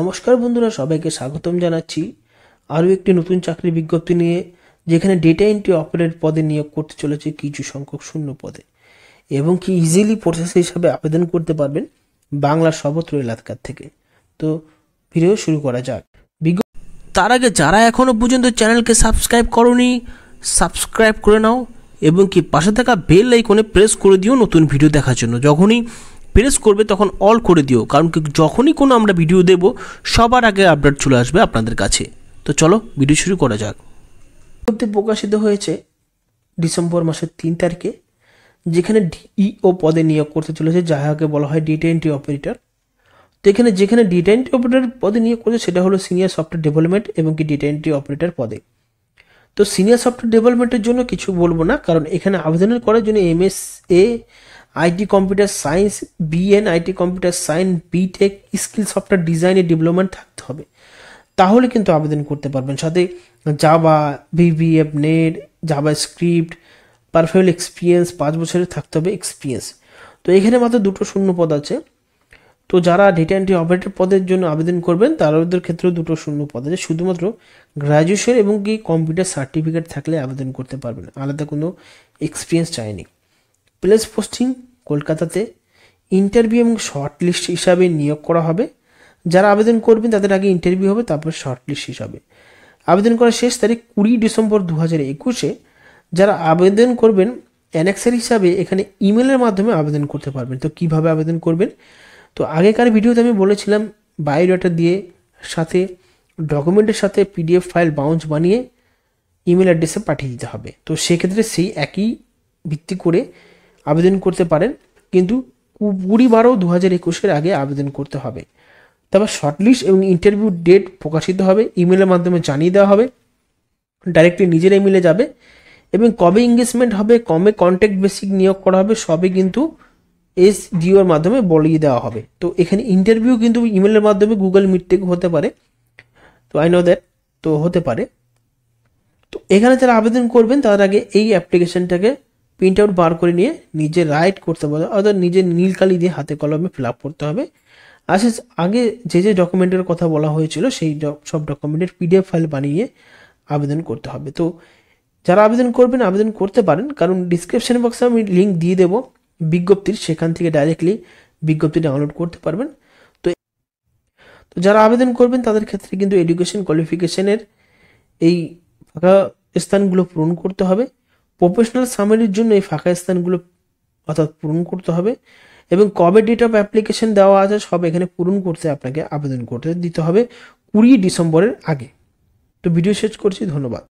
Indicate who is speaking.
Speaker 1: নমস্কার বন্ধুরা সবাইকে স্বাগতম জানাচ্ছি আরও একটি নতুন চাকরি বিজ্ঞপ্তি নিয়ে যেখানে ডেটা এন্ট্রি অপারেট পদে নিয়োগ করতে চলেছে কিছু সংখ্যক শূন্য পদে এবং কি ইজিলি প্রসেস হিসাবে আবেদন করতে পারবেন বাংলার সর্বত্র এলাকার থেকে তো ভিডিও শুরু করা যাক তার আগে যারা এখনও পর্যন্ত চ্যানেলকে সাবস্ক্রাইব করনি সাবস্ক্রাইব করে নাও এবং কি পাশে থাকা বেল আইকনে প্রেস করে দিও নতুন ভিডিও দেখার জন্য যখনই প্রেস করবে তখন অল করে দিও কারণ যখনই কোনো আমরা ভিডিও দেব সবার আগে আপডেট চলে আসবে আপনাদের কাছে তো চলো ভিডিও শুরু করা যাক মধ্যে প্রকাশিত হয়েছে ডিসেম্বর মাসের তিন তারিখে যেখানে ডিইও e পদে নিয়োগ করতে চলেছে যাহাকে বলা হয় ডেটা এন্ট্রি অপারেটর তো এখানে যেখানে ডেটা এন্ট্রি অপারেটর পদে নিয়োগ করছে সেটা হলো সিনিয়র সফটওয়্যার ডেভেলপমেন্ট এবং কি ডেটা এন্ট্রি অপারেটর পদে তো সিনিয়র সফটওয়্যার ডেভেলপমেন্টের জন্য কিছু বলবো না কারণ এখানে আবেদনের করার জন্য এমএসএ এ IT computer science BN IT computer science BTech skill software ডিজাইনের ডেভেলপমেন্ট থাকতে হবে তাহলে কিন্তু আবেদন করতে পারবেন সাথে Java VVF net JavaScript perfect experience পাঁচ বছরের থাকতে হবে এক্সপিরিয়েন্স তো এখানে মাত্র দুটো শূন্য পদ আছে তো যারা ডেটা এন্ট্রি অপারেটর পদের জন্য আবেদন করবেন তাদের ক্ষেত্রে দুটো শূন্য পদ আছে শুধুমাত্র গ্র্যাজুয়েশন এবং কি কম্পিউটার সার্টিফিকেট থাকলে আবেদন করতে পারবেন আলাদা কোনো এক্সপিরিয়েন্স চায়নি প্লেস পোস্টিং কলকাতাতে ইন্টারভিউ এবং শর্টলিস্ট হিসাবে নিয়োগ করা হবে যারা আবেদন করবেন তাদের আগে ইন্টারভিউ হবে তারপর শর্টলিস্ট হিসাবে আবেদন করার শেষ তারিখ কুড়ি ডিসেম্বর দু হাজার একুশে যারা আবেদন করবেন অ্যানেক্সের হিসাবে এখানে ইমেলের মাধ্যমে আবেদন করতে পারবেন তো কিভাবে আবেদন করবেন তো আগেকার ভিডিওতে আমি বলেছিলাম বায়োডাটা দিয়ে সাথে ডকুমেন্টের সাথে পিডিএফ ফাইল বাউন্স বানিয়ে ইমেল অ্যাড্রেসে পাঠিয়ে দিতে হবে তো সেক্ষেত্রে সেই একই ভিত্তি করে আবেদন করতে পারেন কিন্তু কুড়ি বারো দু হাজার একুশের আগে আবেদন করতে হবে তারপর শর্টলিস্ট এবং ইন্টারভিউ ডেট প্রকাশিত হবে ইমেলের মাধ্যমে জানিয়ে দেওয়া হবে ডাইরেক্টলি নিজের ইমেলে যাবে এবং কবে এঙ্গেজমেন্ট হবে কমে কন্ট্যাক্ট বেসিক নিয়োগ করা হবে সবে কিন্তু এস ডিওর মাধ্যমে বলিয়ে দেওয়া হবে তো এখানে ইন্টারভিউ কিন্তু ইমেলের মাধ্যমে গুগল মিট থেকে হতে পারে তো আই নো দ্যাট তো হতে পারে তো এখানে যারা আবেদন করবেন তার আগে এই অ্যাপ্লিকেশনটাকে প্রিন্ট আউট বার করে নিয়ে নিজে রাইট করতে পারো অর্থাৎ নিজের নীল কালি দিয়ে হাতে কলমে ফিল আপ করতে হবে আসে আগে যে যে ডকুমেন্টের কথা বলা হয়েছিল সেই সব ডকুমেন্টের পিডিএফ ফাইল বানিয়ে আবেদন করতে হবে তো যারা আবেদন করবেন আবেদন করতে পারেন কারণ ডিসক্রিপশন বক্সে আমি লিঙ্ক দিয়ে দেবো বিজ্ঞপ্তির সেখান থেকে ডাইরেক্টলি বিজ্ঞপ্তি ডাউনলোড করতে পারবেন তো তো যারা আবেদন করবেন তাদের ক্ষেত্রে কিন্তু এডুকেশন কোয়ালিফিকেশনের এই ফাঁকা স্থানগুলো পূরণ করতে হবে প্রফেশনাল সামারির জন্য এই ফাঁকা স্থানগুলো অর্থাৎ পূরণ করতে হবে এবং কবে ডেট অফ অ্যাপ্লিকেশন দেওয়া আছে সব এখানে পূরণ করতে আপনাকে আবেদন করতে দিতে হবে কুড়ি ডিসেম্বরের আগে তো ভিডিও শেষ করছি ধন্যবাদ